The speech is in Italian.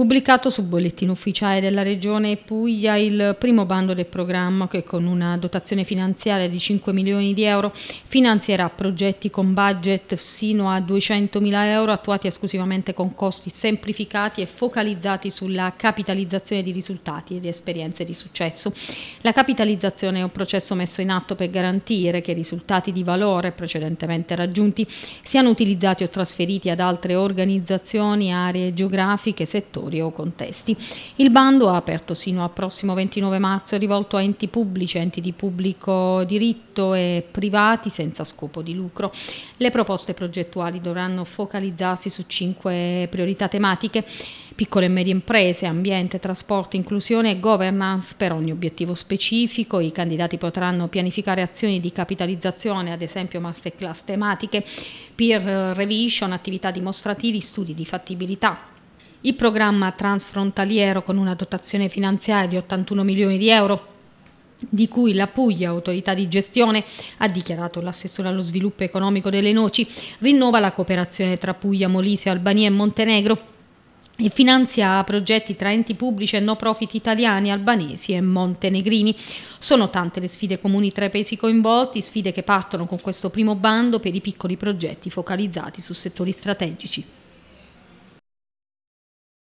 Pubblicato sul bollettino ufficiale della Regione Puglia il primo bando del programma che con una dotazione finanziaria di 5 milioni di euro finanzierà progetti con budget sino a 200 mila euro attuati esclusivamente con costi semplificati e focalizzati sulla capitalizzazione di risultati e di esperienze di successo. La capitalizzazione è un processo messo in atto per garantire che i risultati di valore precedentemente raggiunti siano utilizzati o trasferiti ad altre organizzazioni, aree geografiche, settori settori o contesti. Il bando, aperto sino al prossimo 29 marzo, è rivolto a enti pubblici, enti di pubblico diritto e privati senza scopo di lucro. Le proposte progettuali dovranno focalizzarsi su cinque priorità tematiche piccole e medie imprese, ambiente, trasporto, inclusione e governance per ogni obiettivo specifico. I candidati potranno pianificare azioni di capitalizzazione, ad esempio masterclass tematiche, peer revision, attività dimostrativi, studi di fattibilità il programma transfrontaliero con una dotazione finanziaria di 81 milioni di euro di cui la Puglia, autorità di gestione, ha dichiarato l'assessore allo sviluppo economico delle noci, rinnova la cooperazione tra Puglia, Molise, Albania e Montenegro e finanzia progetti tra enti pubblici e no profit italiani, albanesi e montenegrini. Sono tante le sfide comuni tra i paesi coinvolti, sfide che partono con questo primo bando per i piccoli progetti focalizzati su settori strategici.